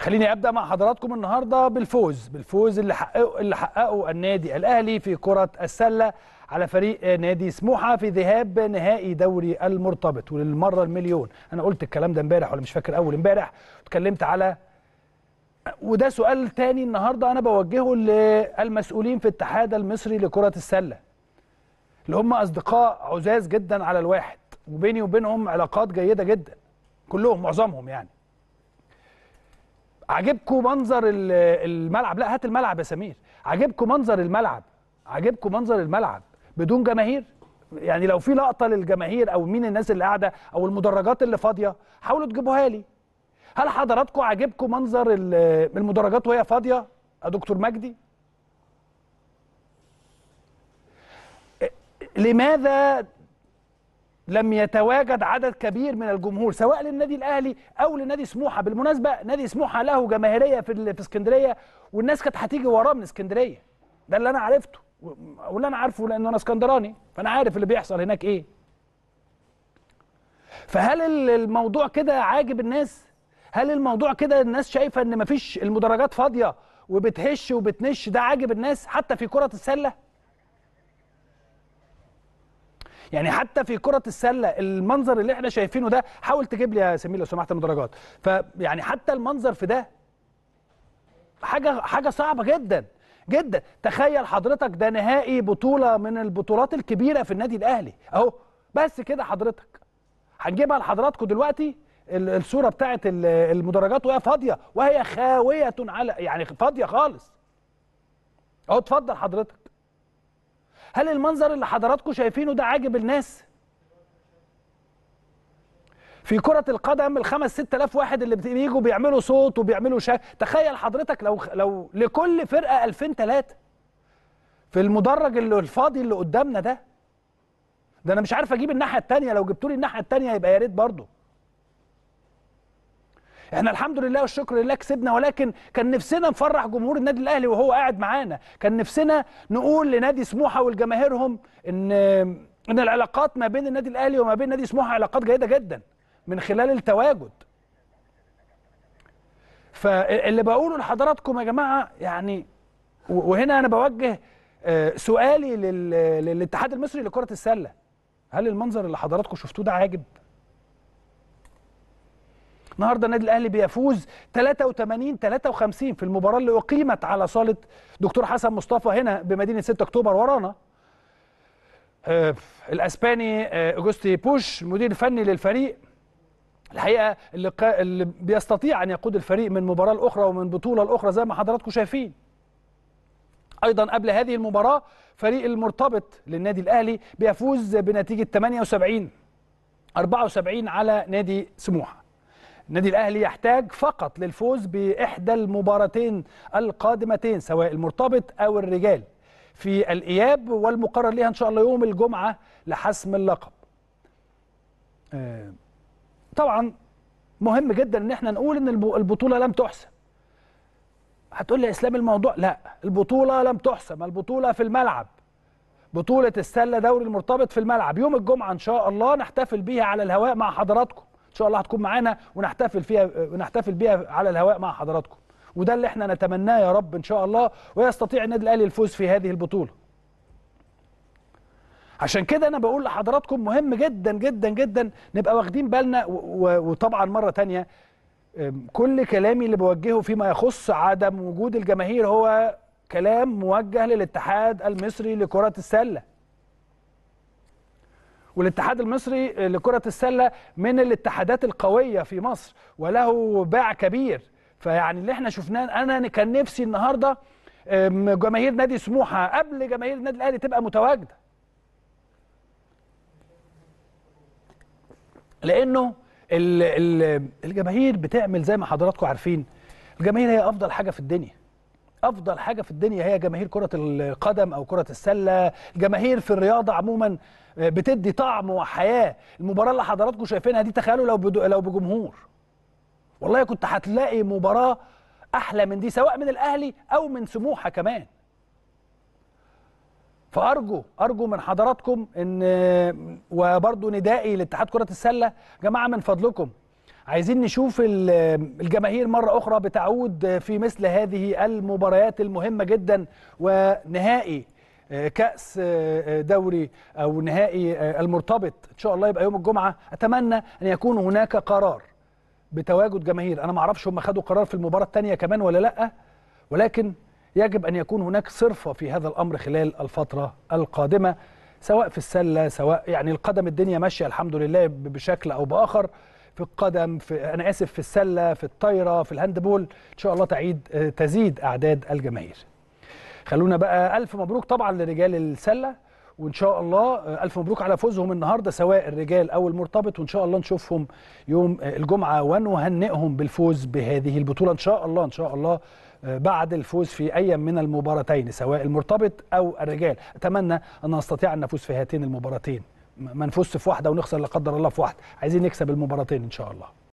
خليني ابدا مع حضراتكم النهارده بالفوز بالفوز اللي حققه اللي حققه النادي الاهلي في كره السله على فريق نادي سموحه في ذهاب نهائي دوري المرتبط وللمره المليون انا قلت الكلام ده امبارح ولا مش فاكر اول امبارح اتكلمت على وده سؤال تاني النهارده انا بوجهه للمسؤولين في الاتحاد المصري لكره السله اللي هم اصدقاء عزاز جدا على الواحد وبيني وبينهم علاقات جيده جدا كلهم معظمهم يعني عاجبكم منظر الملعب لا هات الملعب يا سمير عاجبكم منظر الملعب عاجبكم منظر الملعب بدون جماهير يعني لو في لقطه للجماهير او مين الناس اللي قاعده او المدرجات اللي فاضيه حاولوا تجيبوها لي هل حضراتكم عاجبكم منظر المدرجات وهي فاضيه يا دكتور مجدي لماذا لم يتواجد عدد كبير من الجمهور سواء للنادي الاهلي او لنادي سموحه بالمناسبه نادي سموحه له جماهيريه في في اسكندريه والناس كانت هتيجي وراه من اسكندريه ده اللي انا عرفته واللي انا عارفه لان انا اسكندراني فانا عارف اللي بيحصل هناك ايه فهل الموضوع كده عاجب الناس هل الموضوع كده الناس شايفه ان مفيش المدرجات فاضيه وبتهش وبتنش ده عاجب الناس حتى في كره السله يعني حتى في كره السله المنظر اللي احنا شايفينه ده حاول تجيب لي يا سمير لو سمحت المدرجات فيعني حتى المنظر في ده حاجه حاجه صعبه جدا جدا تخيل حضرتك ده نهائي بطوله من البطولات الكبيره في النادي الاهلي اهو بس كده حضرتك هنجيبها لحضراتكم دلوقتي الصوره بتاعت المدرجات وهي فاضيه وهي خاويه على يعني فاضيه خالص اهو اتفضل حضرتك هل المنظر اللي حضراتكم شايفينه ده عاجب الناس في كرة القدم الخمس ست آلاف واحد اللي بيجوا بيعملوا صوت وبيعملوا شا تخيل حضرتك لو لو لكل فرقة 2000 تلاتة في المدرج اللي الفاضي اللي قدامنا ده ده انا مش عارف اجيب الناحيه الثانيه لو جبتوا لي الناحيه الثانيه يبقى يا ريت برضه احنا الحمد لله والشكر لله كسبنا ولكن كان نفسنا نفرح جمهور النادي الاهلي وهو قاعد معانا كان نفسنا نقول لنادي سموحه ولجماهيرهم ان ان العلاقات ما بين النادي الاهلي وما بين نادي سموحه علاقات جيده جدا من خلال التواجد فاللي بقوله لحضراتكم يا جماعه يعني وهنا انا بوجه آه، سؤالي للاتحاد المصري لكره السله هل المنظر اللي حضراتكم شفتوه ده عاجب النهارده النادي الاهلي بيفوز 83 53 في المباراه اللي اقيمت على صاله دكتور حسن مصطفى هنا بمدينه 6 اكتوبر ورانا آه الاسباني آه اوجوستي بوش مدير فني للفريق الحقيقه اللي, قا... اللي بيستطيع ان يقود الفريق من مباراه لاخرى ومن بطوله لاخرى زي ما حضراتكم شايفين ايضا قبل هذه المباراه فريق المرتبط للنادي الاهلي بيفوز بنتيجه 78 74 على نادي سموحه النادي الاهلي يحتاج فقط للفوز باحدى المباراتين القادمتين سواء المرتبط او الرجال في الاياب والمقرر ليها ان شاء الله يوم الجمعه لحسم اللقب آه، طبعا مهم جدا ان احنا نقول ان البطوله لم تحسم هتقول لي اسلام الموضوع لا البطوله لم تحسم البطوله في الملعب بطوله السله دوري المرتبط في الملعب يوم الجمعه ان شاء الله نحتفل بيها على الهواء مع حضراتكم ان شاء الله هتكون معانا ونحتفل فيها ونحتفل بيها على الهواء مع حضراتكم وده اللي احنا نتمناه يا رب ان شاء الله ويستطيع النادي الاهلي الفوز في هذه البطوله عشان كده انا بقول لحضراتكم مهم جدا جدا جدا نبقى واخدين بالنا وطبعا مره تانية كل كلامي اللي بوجهه فيما يخص عدم وجود الجماهير هو كلام موجه للاتحاد المصري لكرة السلة والاتحاد المصري لكرة السلة من الاتحادات القوية في مصر وله باع كبير فيعني اللي احنا شفناه انا كان نفسي النهارده جماهير نادي سموحة قبل جماهير النادي الاهلي تبقى متواجدة لانه الجماهير بتعمل زي ما حضراتكم عارفين الجماهير هي افضل حاجة في الدنيا افضل حاجه في الدنيا هي جماهير كره القدم او كره السله الجماهير في الرياضه عموما بتدي طعم وحياه المباراه اللي حضراتكم شايفينها دي تخيلوا لو لو بجمهور والله كنت هتلاقي مباراه احلى من دي سواء من الاهلي او من سموحه كمان فارجو ارجو من حضراتكم ان وبرده ندائي لاتحاد كره السله جماعه من فضلكم عايزين نشوف الجماهير مرة أخرى بتعود في مثل هذه المباريات المهمة جدا ونهائي آه، كاس آه، آه، دوري او نهائي المرتبط ان شاء الله يبقى يوم الجمعه اتمنى ان يكون هناك قرار بتواجد جماهير انا ما اعرفش هم خدوا قرار في المباراه الثانيه كمان ولا لا ولكن يجب ان يكون هناك صرفه في هذا الامر خلال الفتره القادمه سواء في السله سواء يعني القدم الدنيا ماشيه الحمد لله بشكل او باخر في القدم في انا اسف في السله في الطايره في الهاندبول ان شاء الله تعيد تزيد اعداد الجماهير خلونا بقى الف مبروك طبعا لرجال السله وان شاء الله آه، الف مبروك على فوزهم النهارده سواء الرجال او المرتبط وان شاء الله نشوفهم يوم آه، الجمعه ونهنئهم بالفوز بهذه البطوله ان شاء الله ان شاء الله آه، بعد الفوز في اي من المباراتين سواء المرتبط او الرجال اتمنى ان نستطيع ان نفوز في هاتين المباراتين ما نفوزش في واحده ونخسر لا قدر الله في واحده عايزين نكسب المباراتين ان شاء الله